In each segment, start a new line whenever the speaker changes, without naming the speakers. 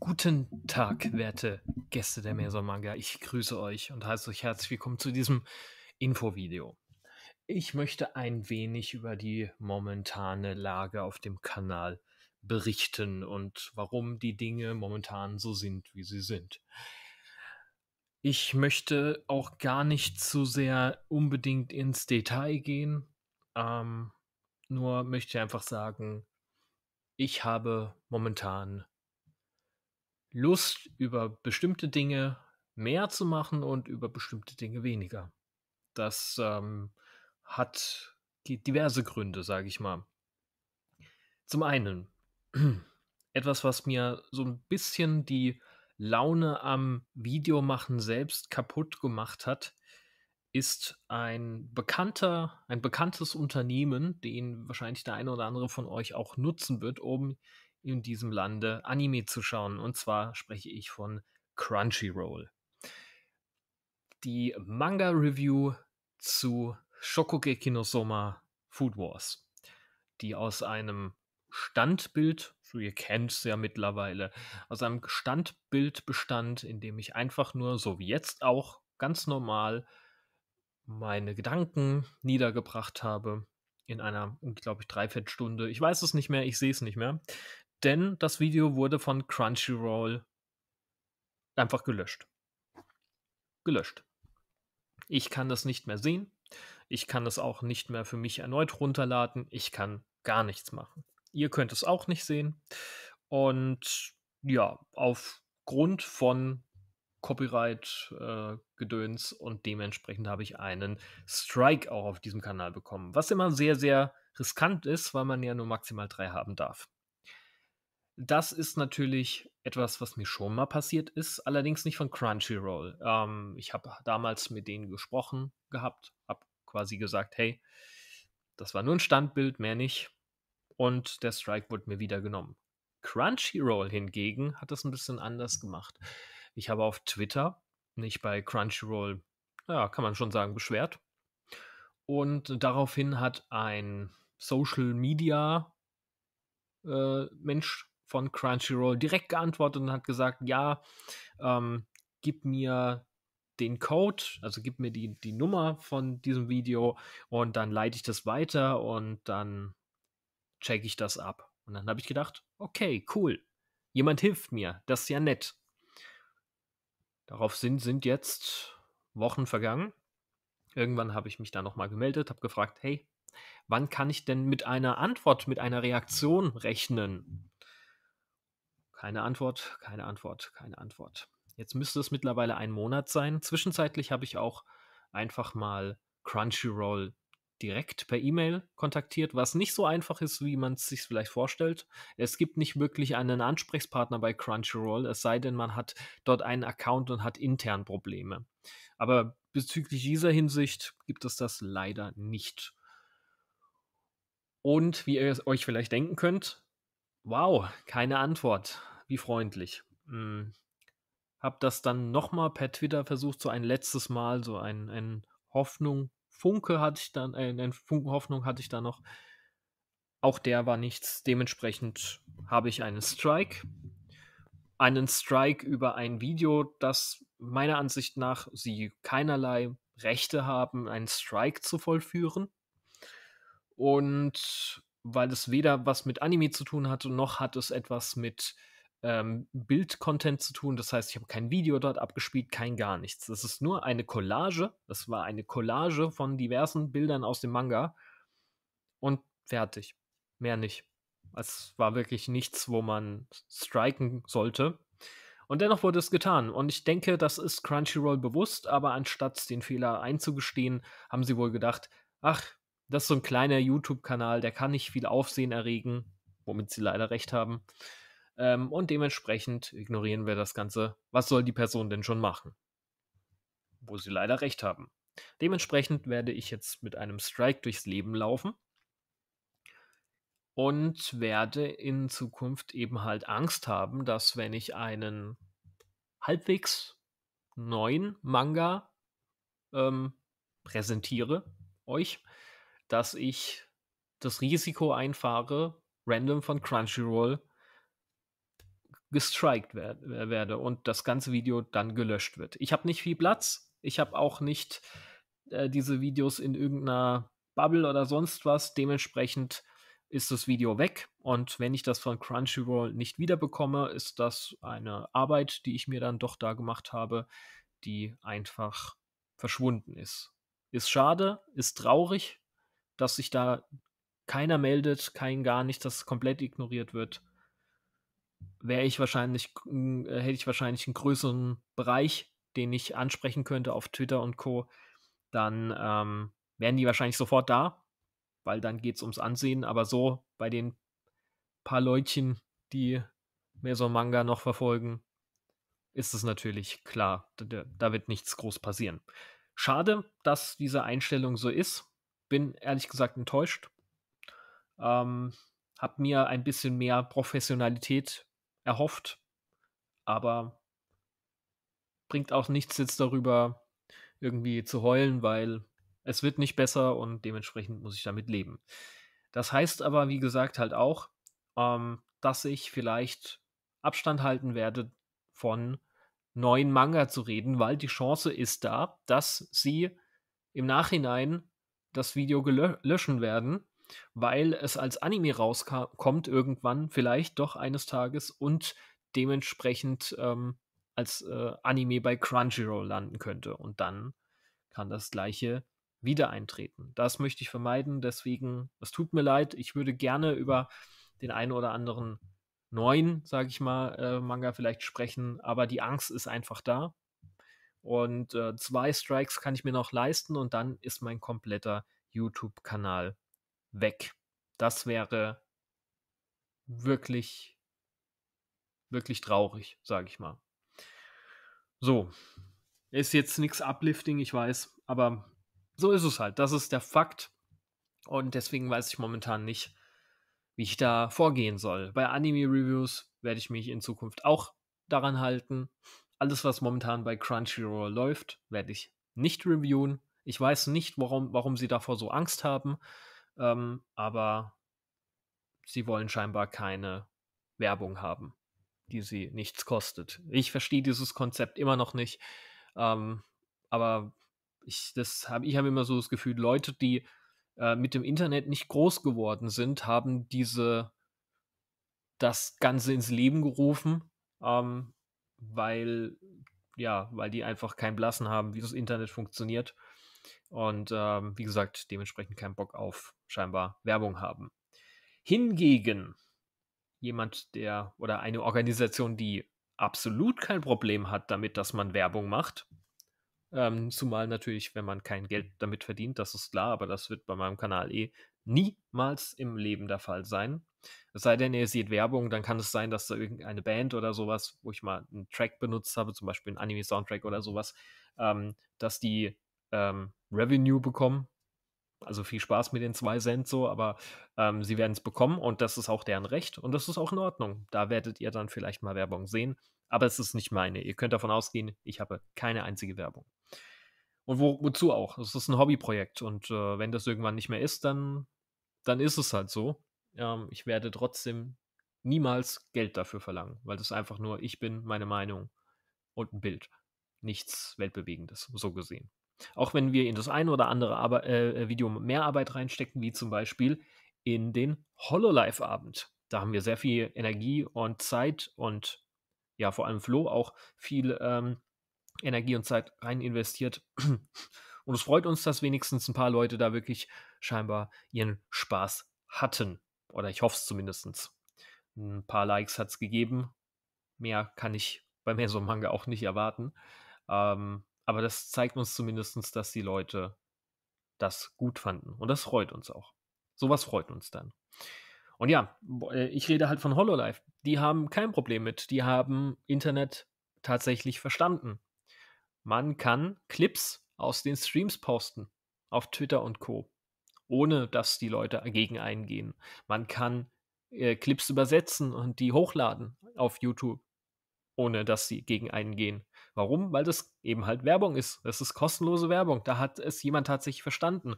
Guten Tag, werte Gäste der Mesomaga. Ich grüße euch und heiße euch herzlich willkommen zu diesem Infovideo. Ich möchte ein wenig über die momentane Lage auf dem Kanal berichten und warum die Dinge momentan so sind, wie sie sind. Ich möchte auch gar nicht zu sehr unbedingt ins Detail gehen, ähm, nur möchte ich einfach sagen, ich habe momentan Lust, über bestimmte Dinge mehr zu machen und über bestimmte Dinge weniger. Das ähm, hat diverse Gründe, sage ich mal. Zum einen, etwas, was mir so ein bisschen die Laune am Videomachen selbst kaputt gemacht hat, ist ein bekannter, ein bekanntes Unternehmen, den wahrscheinlich der eine oder andere von euch auch nutzen wird, um in diesem Lande Anime zu schauen. Und zwar spreche ich von Crunchyroll. Die Manga-Review zu Shokugeki no Soma Food Wars, die aus einem Standbild, so ihr kennt es ja mittlerweile, aus einem Standbild bestand, in dem ich einfach nur, so wie jetzt auch, ganz normal meine Gedanken niedergebracht habe in einer, glaube ich, Dreiviertelstunde. Ich weiß es nicht mehr, ich sehe es nicht mehr denn das Video wurde von Crunchyroll einfach gelöscht. Gelöscht. Ich kann das nicht mehr sehen. Ich kann das auch nicht mehr für mich erneut runterladen. Ich kann gar nichts machen. Ihr könnt es auch nicht sehen. Und ja, aufgrund von Copyright-Gedöns äh, und dementsprechend habe ich einen Strike auch auf diesem Kanal bekommen, was immer sehr, sehr riskant ist, weil man ja nur maximal drei haben darf. Das ist natürlich etwas, was mir schon mal passiert ist, allerdings nicht von Crunchyroll. Ähm, ich habe damals mit denen gesprochen gehabt, habe quasi gesagt, hey, das war nur ein Standbild, mehr nicht. Und der Strike wurde mir wieder genommen. Crunchyroll hingegen hat das ein bisschen anders gemacht. Ich habe auf Twitter mich bei Crunchyroll, ja, kann man schon sagen, beschwert. Und daraufhin hat ein Social Media äh, Mensch von Crunchyroll direkt geantwortet und hat gesagt, ja, ähm, gib mir den Code, also gib mir die, die Nummer von diesem Video und dann leite ich das weiter und dann check ich das ab. Und dann habe ich gedacht, okay, cool. Jemand hilft mir, das ist ja nett. Darauf sind, sind jetzt Wochen vergangen. Irgendwann habe ich mich da nochmal gemeldet, habe gefragt, hey, wann kann ich denn mit einer Antwort, mit einer Reaktion rechnen? Keine Antwort, keine Antwort, keine Antwort. Jetzt müsste es mittlerweile ein Monat sein. Zwischenzeitlich habe ich auch einfach mal Crunchyroll direkt per E-Mail kontaktiert, was nicht so einfach ist, wie man es sich vielleicht vorstellt. Es gibt nicht wirklich einen Ansprechpartner bei Crunchyroll, es sei denn, man hat dort einen Account und hat intern Probleme. Aber bezüglich dieser Hinsicht gibt es das leider nicht. Und wie ihr euch vielleicht denken könnt, Wow, keine Antwort. Wie freundlich. Hm. Hab das dann nochmal per Twitter versucht, so ein letztes Mal, so ein, ein Hoffnung, Funke hatte ich dann, äh, ein Funken Hoffnung hatte ich da noch. Auch der war nichts. Dementsprechend habe ich einen Strike. Einen Strike über ein Video, das meiner Ansicht nach sie keinerlei Rechte haben, einen Strike zu vollführen. Und weil es weder was mit Anime zu tun hatte, noch hat es etwas mit ähm, Bild-Content zu tun. Das heißt, ich habe kein Video dort abgespielt, kein gar nichts. Das ist nur eine Collage. Das war eine Collage von diversen Bildern aus dem Manga. Und fertig. Mehr nicht. Es war wirklich nichts, wo man striken sollte. Und dennoch wurde es getan. Und ich denke, das ist Crunchyroll bewusst, aber anstatt den Fehler einzugestehen, haben sie wohl gedacht, ach, das ist so ein kleiner YouTube-Kanal, der kann nicht viel Aufsehen erregen, womit sie leider recht haben. Ähm, und dementsprechend ignorieren wir das Ganze. Was soll die Person denn schon machen? Wo sie leider recht haben. Dementsprechend werde ich jetzt mit einem Strike durchs Leben laufen und werde in Zukunft eben halt Angst haben, dass wenn ich einen halbwegs neuen Manga ähm, präsentiere euch, dass ich das Risiko einfahre, random von Crunchyroll gestrikt werde und das ganze Video dann gelöscht wird. Ich habe nicht viel Platz. Ich habe auch nicht äh, diese Videos in irgendeiner Bubble oder sonst was. Dementsprechend ist das Video weg. Und wenn ich das von Crunchyroll nicht wiederbekomme, ist das eine Arbeit, die ich mir dann doch da gemacht habe, die einfach verschwunden ist. Ist schade, ist traurig, dass sich da keiner meldet, kein gar nicht, dass komplett ignoriert wird, wäre ich wahrscheinlich, äh, hätte ich wahrscheinlich einen größeren Bereich, den ich ansprechen könnte auf Twitter und Co. Dann ähm, wären die wahrscheinlich sofort da, weil dann geht es ums Ansehen. Aber so bei den paar Leutchen, die mehr so Manga noch verfolgen, ist es natürlich klar, da, da wird nichts groß passieren. Schade, dass diese Einstellung so ist bin ehrlich gesagt enttäuscht. Ähm, hab mir ein bisschen mehr Professionalität erhofft, aber bringt auch nichts jetzt darüber irgendwie zu heulen, weil es wird nicht besser und dementsprechend muss ich damit leben. Das heißt aber, wie gesagt, halt auch, ähm, dass ich vielleicht Abstand halten werde von neuen Manga zu reden, weil die Chance ist da, dass sie im Nachhinein das Video löschen werden, weil es als Anime rauskommt irgendwann, vielleicht doch eines Tages und dementsprechend ähm, als äh, Anime bei Crunchyroll landen könnte. Und dann kann das gleiche wieder eintreten. Das möchte ich vermeiden, deswegen, es tut mir leid, ich würde gerne über den einen oder anderen neuen, sage ich mal, äh, Manga vielleicht sprechen, aber die Angst ist einfach da und äh, zwei Strikes kann ich mir noch leisten und dann ist mein kompletter YouTube-Kanal weg. Das wäre wirklich, wirklich traurig, sage ich mal. So, ist jetzt nichts Uplifting, ich weiß, aber so ist es halt. Das ist der Fakt. Und deswegen weiß ich momentan nicht, wie ich da vorgehen soll. Bei Anime-Reviews werde ich mich in Zukunft auch daran halten alles, was momentan bei Crunchyroll läuft, werde ich nicht reviewen. Ich weiß nicht, warum, warum sie davor so Angst haben, ähm, aber sie wollen scheinbar keine Werbung haben, die sie nichts kostet. Ich verstehe dieses Konzept immer noch nicht, ähm, aber ich, das hab, habe immer so das Gefühl, Leute, die äh, mit dem Internet nicht groß geworden sind, haben diese das Ganze ins Leben gerufen, ähm, weil, ja, weil die einfach keinen Blassen haben, wie das Internet funktioniert. Und ähm, wie gesagt, dementsprechend keinen Bock auf scheinbar Werbung haben. Hingegen jemand, der oder eine Organisation, die absolut kein Problem hat damit, dass man Werbung macht, ähm, zumal natürlich, wenn man kein Geld damit verdient, das ist klar, aber das wird bei meinem Kanal eh niemals im Leben der Fall sein. Es sei denn, ihr seht Werbung, dann kann es sein, dass da irgendeine Band oder sowas, wo ich mal einen Track benutzt habe, zum Beispiel einen Anime-Soundtrack oder sowas, ähm, dass die ähm, Revenue bekommen. Also viel Spaß mit den zwei Cent so, aber ähm, sie werden es bekommen und das ist auch deren Recht und das ist auch in Ordnung. Da werdet ihr dann vielleicht mal Werbung sehen, aber es ist nicht meine. Ihr könnt davon ausgehen, ich habe keine einzige Werbung. Und wo, wozu auch? Es ist ein Hobbyprojekt und äh, wenn das irgendwann nicht mehr ist, dann dann ist es halt so. Ähm, ich werde trotzdem niemals Geld dafür verlangen, weil das einfach nur ich bin, meine Meinung und ein Bild. Nichts Weltbewegendes, so gesehen. Auch wenn wir in das eine oder andere Arbe äh, äh, Video mehr Arbeit reinstecken, wie zum Beispiel in den hololife abend Da haben wir sehr viel Energie und Zeit und ja, vor allem Flo auch viel ähm, Energie und Zeit rein investiert. Und es freut uns, dass wenigstens ein paar Leute da wirklich scheinbar ihren Spaß hatten. Oder ich hoffe es zumindest. Ein paar Likes hat es gegeben. Mehr kann ich bei mehr so einem Manga auch nicht erwarten. Ähm, aber das zeigt uns zumindest, dass die Leute das gut fanden. Und das freut uns auch. Sowas freut uns dann. Und ja, äh, ich rede halt von Hololive. Die haben kein Problem mit. Die haben Internet tatsächlich verstanden. Man kann Clips aus den Streams posten. Auf Twitter und Co ohne dass die Leute dagegen eingehen. Man kann äh, Clips übersetzen und die hochladen auf YouTube, ohne dass sie gegen eingehen. Warum? Weil das eben halt Werbung ist. Das ist kostenlose Werbung. Da hat es jemand tatsächlich verstanden.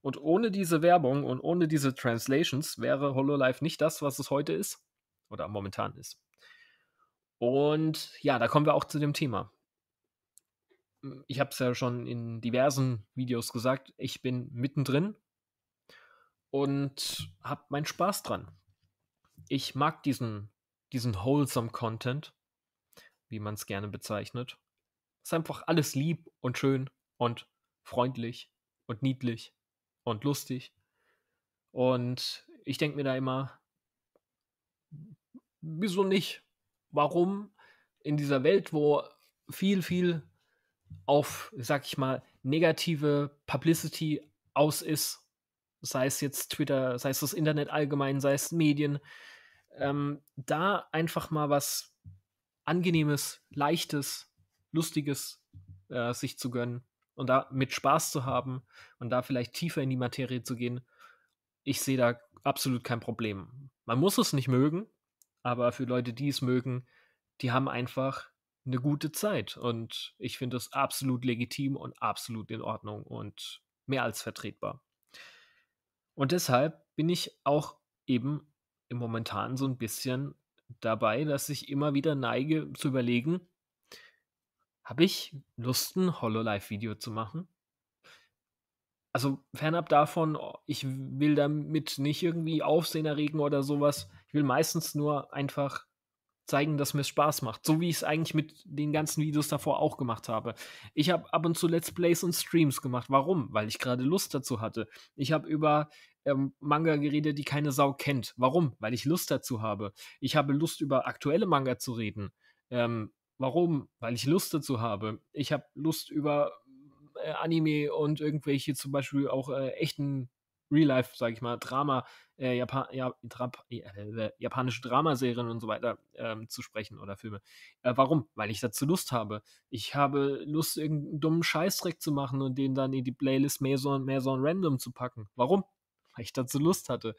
Und ohne diese Werbung und ohne diese Translations wäre HoloLife nicht das, was es heute ist oder momentan ist. Und ja, da kommen wir auch zu dem Thema. Hm, ich habe es ja schon in diversen Videos gesagt, ich bin mittendrin und habe meinen Spaß dran. Ich mag diesen, diesen wholesome Content, wie man es gerne bezeichnet. Ist einfach alles lieb und schön und freundlich und niedlich und lustig. Und ich denke mir da immer, wieso nicht? Warum in dieser Welt, wo viel, viel auf, sag ich mal, negative Publicity aus ist sei es jetzt Twitter, sei es das Internet allgemein, sei es Medien, ähm, da einfach mal was Angenehmes, Leichtes, Lustiges äh, sich zu gönnen und da mit Spaß zu haben und da vielleicht tiefer in die Materie zu gehen. Ich sehe da absolut kein Problem. Man muss es nicht mögen, aber für Leute, die es mögen, die haben einfach eine gute Zeit und ich finde es absolut legitim und absolut in Ordnung und mehr als vertretbar. Und deshalb bin ich auch eben im Momentan so ein bisschen dabei, dass ich immer wieder neige zu überlegen, habe ich Lust, ein Hololive-Video zu machen? Also fernab davon, oh, ich will damit nicht irgendwie Aufsehen erregen oder sowas. Ich will meistens nur einfach zeigen, dass mir Spaß macht. So wie ich es eigentlich mit den ganzen Videos davor auch gemacht habe. Ich habe ab und zu Let's Plays und Streams gemacht. Warum? Weil ich gerade Lust dazu hatte. Ich habe über ähm, Manga geredet, die keine Sau kennt. Warum? Weil ich Lust dazu habe. Ich habe Lust, über aktuelle Manga zu reden. Ähm, warum? Weil ich Lust dazu habe. Ich habe Lust, über äh, Anime und irgendwelche zum Beispiel auch äh, echten Real-Life, sage ich mal, Drama, äh, Japan, ja, Drap, äh, äh, japanische Dramaserien und so weiter ähm, zu sprechen oder Filme. Äh, warum? Weil ich dazu Lust habe. Ich habe Lust, irgendeinen dummen Scheißdreck zu machen und den dann in die Playlist Maison, Maison Random zu packen. Warum? Weil ich dazu Lust hatte.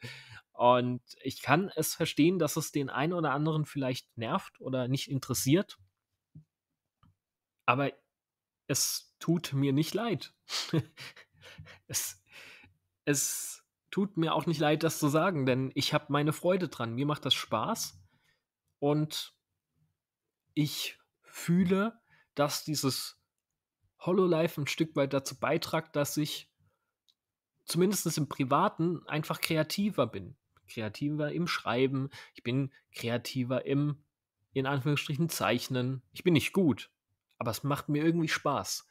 Und ich kann es verstehen, dass es den einen oder anderen vielleicht nervt oder nicht interessiert. Aber es tut mir nicht leid. es es tut mir auch nicht leid, das zu sagen, denn ich habe meine Freude dran. Mir macht das Spaß und ich fühle, dass dieses Hololife ein Stück weit dazu beiträgt, dass ich zumindest im Privaten einfach kreativer bin. Kreativer im Schreiben, ich bin kreativer im, in Anführungsstrichen, Zeichnen. Ich bin nicht gut, aber es macht mir irgendwie Spaß.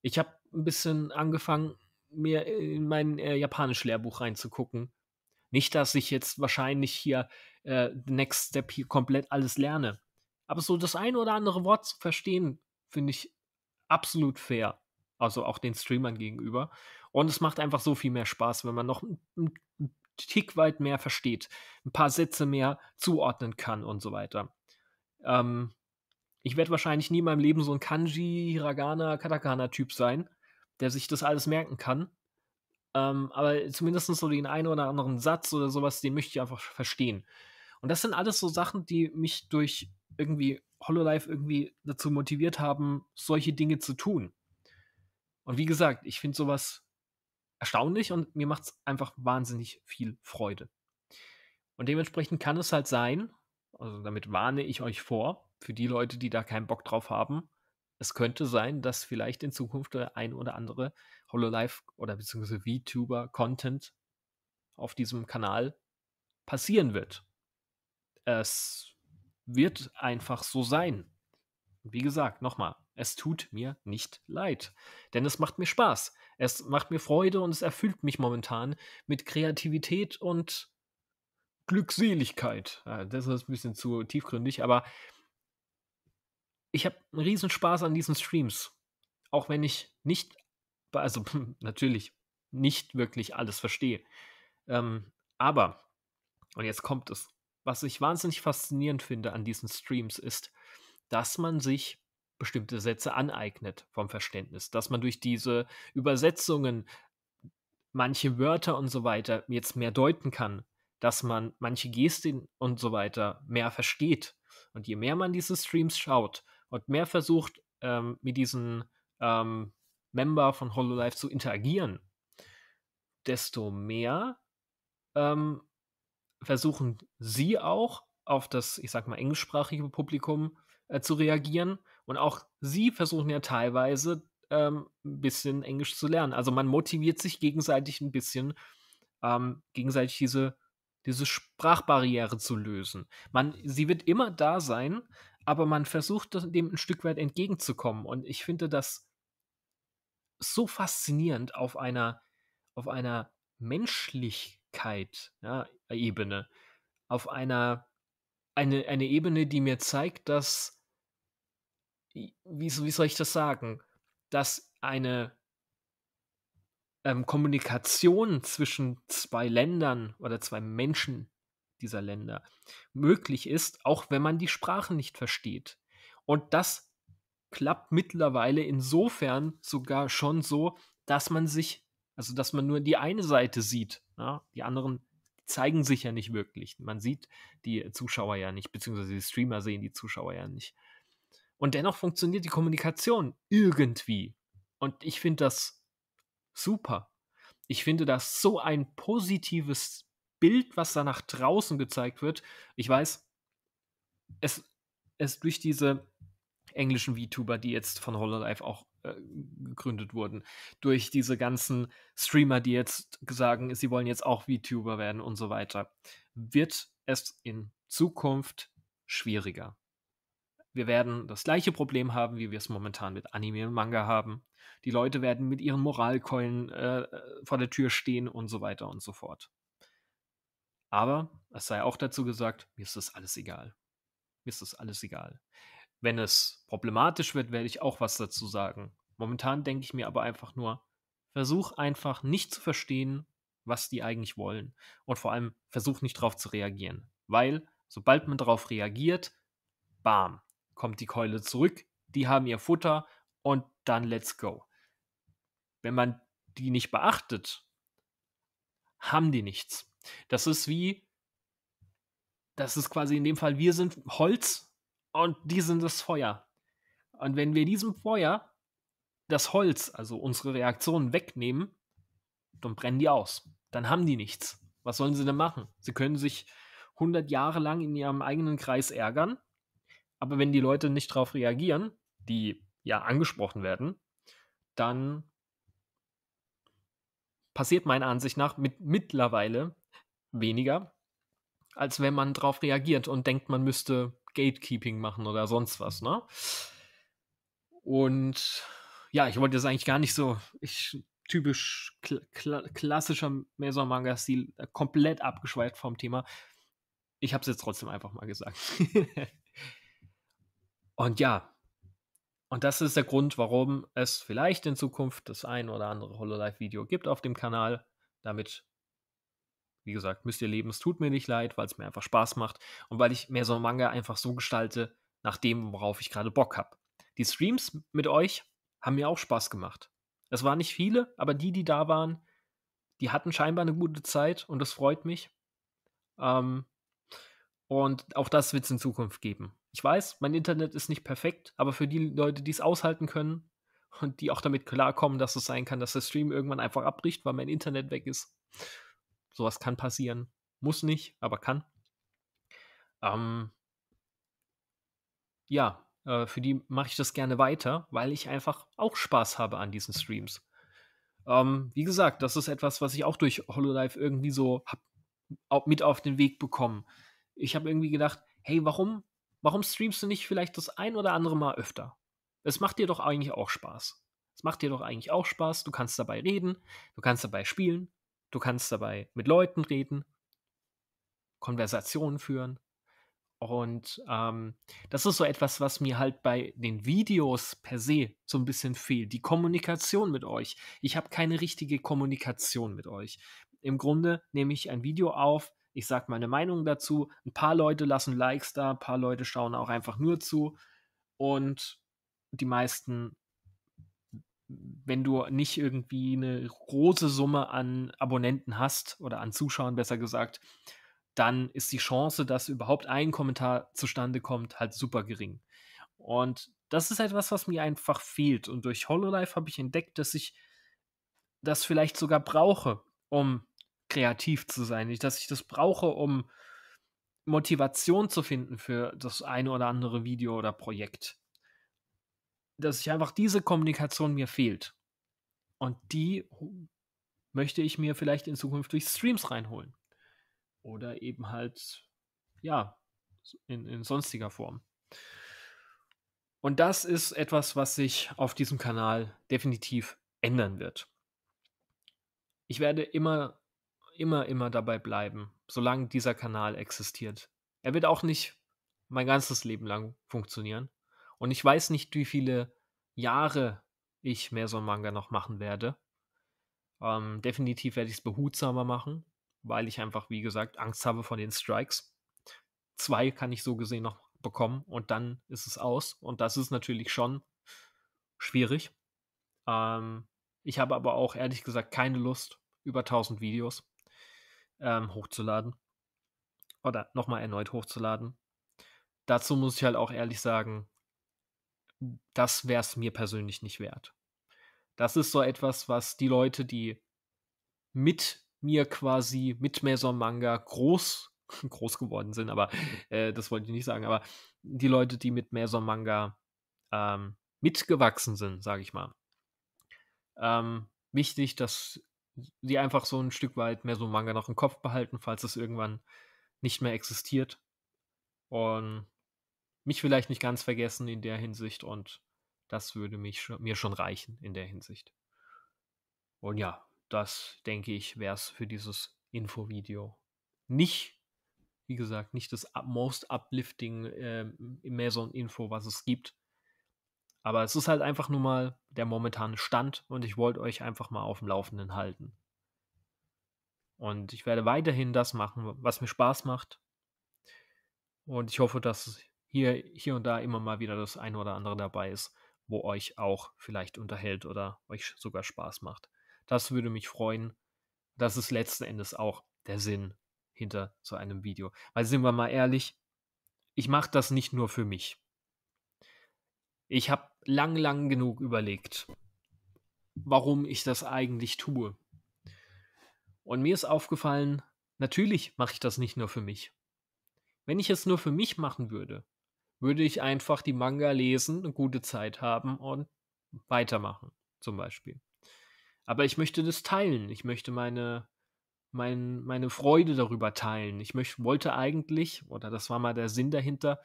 Ich habe ein bisschen angefangen, mir in mein äh, Japanisch-Lehrbuch reinzugucken. Nicht, dass ich jetzt wahrscheinlich hier äh, Next Step hier komplett alles lerne. Aber so das ein oder andere Wort zu verstehen, finde ich absolut fair. Also auch den Streamern gegenüber. Und es macht einfach so viel mehr Spaß, wenn man noch ein Tick weit mehr versteht, ein paar Sätze mehr zuordnen kann und so weiter. Ähm, ich werde wahrscheinlich nie in meinem Leben so ein Kanji, Hiragana, Katakana-Typ sein der sich das alles merken kann. Ähm, aber zumindest so den einen oder anderen Satz oder sowas, den möchte ich einfach verstehen. Und das sind alles so Sachen, die mich durch irgendwie Hololive irgendwie dazu motiviert haben, solche Dinge zu tun. Und wie gesagt, ich finde sowas erstaunlich und mir macht es einfach wahnsinnig viel Freude. Und dementsprechend kann es halt sein, also damit warne ich euch vor, für die Leute, die da keinen Bock drauf haben, es könnte sein, dass vielleicht in Zukunft der ein oder andere HoloLive oder beziehungsweise VTuber-Content auf diesem Kanal passieren wird. Es wird einfach so sein. Wie gesagt, nochmal, es tut mir nicht leid, denn es macht mir Spaß, es macht mir Freude und es erfüllt mich momentan mit Kreativität und Glückseligkeit. Äh, das ist ein bisschen zu tiefgründig, aber ich habe einen Riesenspaß an diesen Streams. Auch wenn ich nicht, also natürlich nicht wirklich alles verstehe. Ähm, aber, und jetzt kommt es, was ich wahnsinnig faszinierend finde an diesen Streams ist, dass man sich bestimmte Sätze aneignet vom Verständnis, dass man durch diese Übersetzungen manche Wörter und so weiter jetzt mehr deuten kann, dass man manche Gesten und so weiter mehr versteht. Und je mehr man diese Streams schaut, und mehr versucht, ähm, mit diesen ähm, Member von HoloLife zu interagieren, desto mehr ähm, versuchen sie auch auf das, ich sag mal, englischsprachige Publikum äh, zu reagieren. Und auch sie versuchen ja teilweise ähm, ein bisschen Englisch zu lernen. Also man motiviert sich gegenseitig ein bisschen, ähm, gegenseitig diese diese Sprachbarriere zu lösen. Man, sie wird immer da sein, aber man versucht dem ein Stück weit entgegenzukommen. Und ich finde das so faszinierend auf einer, auf einer Menschlichkeit, ja, Ebene, auf einer, eine, eine Ebene, die mir zeigt, dass, wie, wie soll ich das sagen, dass eine ähm, Kommunikation zwischen zwei Ländern oder zwei Menschen dieser Länder möglich ist, auch wenn man die Sprachen nicht versteht. Und das klappt mittlerweile insofern sogar schon so, dass man sich, also dass man nur die eine Seite sieht. Ja? Die anderen zeigen sich ja nicht wirklich. Man sieht die Zuschauer ja nicht, beziehungsweise die Streamer sehen die Zuschauer ja nicht. Und dennoch funktioniert die Kommunikation irgendwie. Und ich finde das super. Ich finde das so ein positives Bild, was da nach draußen gezeigt wird, ich weiß, es, ist durch diese englischen VTuber, die jetzt von Hololive auch äh, gegründet wurden, durch diese ganzen Streamer, die jetzt sagen, sie wollen jetzt auch VTuber werden und so weiter, wird es in Zukunft schwieriger. Wir werden das gleiche Problem haben, wie wir es momentan mit Anime und Manga haben. Die Leute werden mit ihren Moralkeulen äh, äh vor der Tür stehen und so weiter und so fort. Aber es sei auch dazu gesagt, mir ist das alles egal. Mir ist das alles egal. Wenn es problematisch wird, werde ich auch was dazu sagen. Momentan denke ich mir aber einfach nur, versuch einfach nicht zu verstehen, was die eigentlich wollen. Und vor allem versuch nicht darauf zu reagieren. Weil, sobald man darauf reagiert, bam, kommt die Keule zurück, die haben ihr Futter und dann let's go. Wenn man die nicht beachtet, haben die nichts. Das ist wie, das ist quasi in dem Fall, wir sind Holz und die sind das Feuer. Und wenn wir diesem Feuer das Holz, also unsere Reaktion, wegnehmen, dann brennen die aus. Dann haben die nichts. Was sollen sie denn machen? Sie können sich 100 Jahre lang in ihrem eigenen Kreis ärgern, aber wenn die Leute nicht darauf reagieren, die ja angesprochen werden, dann passiert meiner Ansicht nach mit mittlerweile weniger, als wenn man darauf reagiert und denkt, man müsste Gatekeeping machen oder sonst was, ne? Und ja, ich wollte das eigentlich gar nicht so, ich typisch kl kl klassischer Mesomanga-Stil, äh, komplett abgeschweift vom Thema. Ich habe es jetzt trotzdem einfach mal gesagt. und ja, und das ist der Grund, warum es vielleicht in Zukunft das ein oder andere Hololive-Video gibt auf dem Kanal, damit wie gesagt, müsst ihr leben. Es tut mir nicht leid, weil es mir einfach Spaß macht und weil ich mehr so Manga einfach so gestalte, nach dem, worauf ich gerade Bock habe. Die Streams mit euch haben mir auch Spaß gemacht. Es waren nicht viele, aber die, die da waren, die hatten scheinbar eine gute Zeit und das freut mich. Ähm, und auch das wird es in Zukunft geben. Ich weiß, mein Internet ist nicht perfekt, aber für die Leute, die es aushalten können und die auch damit klarkommen, dass es sein kann, dass der Stream irgendwann einfach abbricht, weil mein Internet weg ist, Sowas kann passieren. Muss nicht, aber kann. Ähm, ja, äh, für die mache ich das gerne weiter, weil ich einfach auch Spaß habe an diesen Streams. Ähm, wie gesagt, das ist etwas, was ich auch durch HoloLive irgendwie so hab, mit auf den Weg bekommen. Ich habe irgendwie gedacht, hey, warum, warum streamst du nicht vielleicht das ein oder andere Mal öfter? Es macht dir doch eigentlich auch Spaß. Es macht dir doch eigentlich auch Spaß. Du kannst dabei reden, du kannst dabei spielen, Du kannst dabei mit Leuten reden, Konversationen führen. Und ähm, das ist so etwas, was mir halt bei den Videos per se so ein bisschen fehlt. Die Kommunikation mit euch. Ich habe keine richtige Kommunikation mit euch. Im Grunde nehme ich ein Video auf, ich sage meine Meinung dazu, ein paar Leute lassen Likes da, ein paar Leute schauen auch einfach nur zu und die meisten wenn du nicht irgendwie eine große Summe an Abonnenten hast oder an Zuschauern besser gesagt, dann ist die Chance, dass überhaupt ein Kommentar zustande kommt, halt super gering. Und das ist etwas, was mir einfach fehlt. Und durch Hololive habe ich entdeckt, dass ich das vielleicht sogar brauche, um kreativ zu sein. Dass ich das brauche, um Motivation zu finden für das eine oder andere Video oder Projekt dass ich einfach diese Kommunikation mir fehlt. Und die möchte ich mir vielleicht in Zukunft durch Streams reinholen. Oder eben halt, ja, in, in sonstiger Form. Und das ist etwas, was sich auf diesem Kanal definitiv ändern wird. Ich werde immer, immer, immer dabei bleiben, solange dieser Kanal existiert. Er wird auch nicht mein ganzes Leben lang funktionieren. Und ich weiß nicht, wie viele Jahre ich mehr so ein Manga noch machen werde. Ähm, definitiv werde ich es behutsamer machen, weil ich einfach, wie gesagt, Angst habe von den Strikes. Zwei kann ich so gesehen noch bekommen und dann ist es aus. Und das ist natürlich schon schwierig. Ähm, ich habe aber auch ehrlich gesagt keine Lust, über 1000 Videos ähm, hochzuladen. Oder nochmal erneut hochzuladen. Dazu muss ich halt auch ehrlich sagen, das wäre es mir persönlich nicht wert. Das ist so etwas, was die Leute, die mit mir quasi, mit Maison Manga groß, groß geworden sind, aber äh, das wollte ich nicht sagen, aber die Leute, die mit Maison Manga ähm, mitgewachsen sind, sage ich mal. Ähm, wichtig, dass sie einfach so ein Stück weit mehr so Manga noch im Kopf behalten, falls es irgendwann nicht mehr existiert. Und mich vielleicht nicht ganz vergessen in der Hinsicht und das würde mich sch mir schon reichen in der Hinsicht. Und ja, das denke ich, wäre es für dieses Infovideo. Nicht, wie gesagt, nicht das most uplifting äh, Amazon-Info, was es gibt. Aber es ist halt einfach nur mal der momentane Stand und ich wollte euch einfach mal auf dem Laufenden halten. Und ich werde weiterhin das machen, was mir Spaß macht. Und ich hoffe, dass hier, hier und da immer mal wieder das eine oder andere dabei ist, wo euch auch vielleicht unterhält oder euch sogar Spaß macht. Das würde mich freuen. Das ist letzten Endes auch der Sinn hinter so einem Video. Weil sind wir mal ehrlich, ich mache das nicht nur für mich. Ich habe lang, lang genug überlegt, warum ich das eigentlich tue. Und mir ist aufgefallen, natürlich mache ich das nicht nur für mich. Wenn ich es nur für mich machen würde, würde ich einfach die Manga lesen, eine gute Zeit haben und weitermachen, zum Beispiel. Aber ich möchte das teilen. Ich möchte meine, mein, meine Freude darüber teilen. Ich möchte, wollte eigentlich, oder das war mal der Sinn dahinter,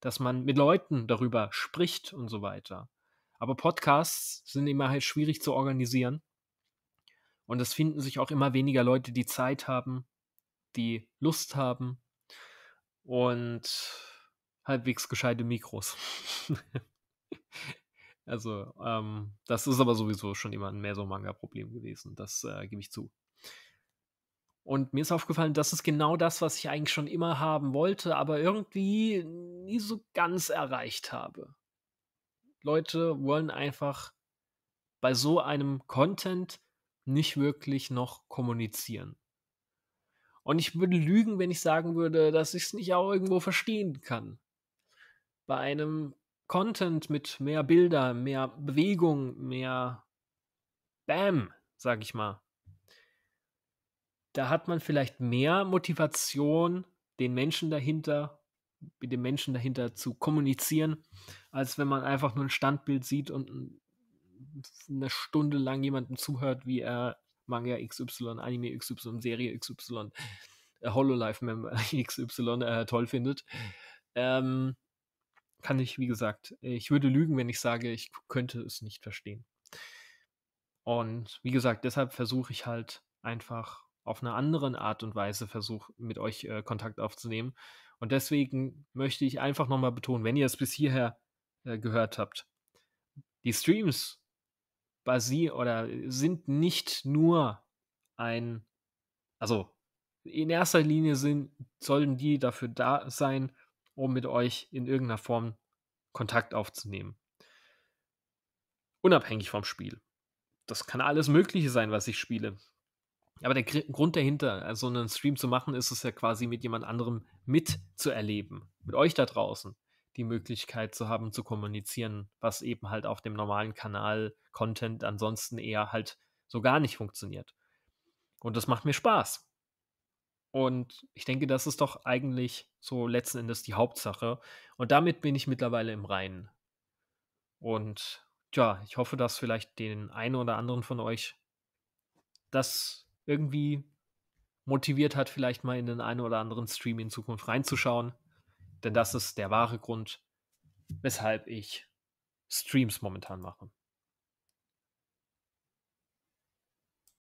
dass man mit Leuten darüber spricht und so weiter. Aber Podcasts sind immer halt schwierig zu organisieren. Und es finden sich auch immer weniger Leute, die Zeit haben, die Lust haben. Und halbwegs gescheite Mikros. also, ähm, das ist aber sowieso schon immer ein Meso-Manga-Problem gewesen, das äh, gebe ich zu. Und mir ist aufgefallen, das ist genau das, was ich eigentlich schon immer haben wollte, aber irgendwie nie so ganz erreicht habe. Leute wollen einfach bei so einem Content nicht wirklich noch kommunizieren. Und ich würde lügen, wenn ich sagen würde, dass ich es nicht auch irgendwo verstehen kann bei einem Content mit mehr Bilder, mehr Bewegung, mehr Bam, sag ich mal. Da hat man vielleicht mehr Motivation, den Menschen dahinter, mit dem Menschen dahinter zu kommunizieren, als wenn man einfach nur ein Standbild sieht und eine Stunde lang jemandem zuhört, wie er Manga XY, Anime XY, Serie XY, äh, Hololife member XY äh, toll findet. Ähm, kann ich, wie gesagt, ich würde lügen, wenn ich sage, ich könnte es nicht verstehen. Und wie gesagt, deshalb versuche ich halt einfach auf einer anderen Art und Weise versuche, mit euch äh, Kontakt aufzunehmen. Und deswegen möchte ich einfach nochmal betonen, wenn ihr es bis hierher äh, gehört habt, die Streams basieren oder äh, sind nicht nur ein, also in erster Linie sind, sollen die dafür da sein, um mit euch in irgendeiner Form Kontakt aufzunehmen. Unabhängig vom Spiel. Das kann alles Mögliche sein, was ich spiele. Aber der Grund dahinter, äh, so einen Stream zu machen, ist es ja quasi mit jemand anderem mitzuerleben. Mit euch da draußen die Möglichkeit zu haben, zu kommunizieren, was eben halt auf dem normalen Kanal Content ansonsten eher halt so gar nicht funktioniert. Und das macht mir Spaß. Und ich denke, das ist doch eigentlich so letzten Endes die Hauptsache. Und damit bin ich mittlerweile im Reinen. Und ja, ich hoffe, dass vielleicht den einen oder anderen von euch das irgendwie motiviert hat, vielleicht mal in den einen oder anderen Stream in Zukunft reinzuschauen. Denn das ist der wahre Grund, weshalb ich Streams momentan mache.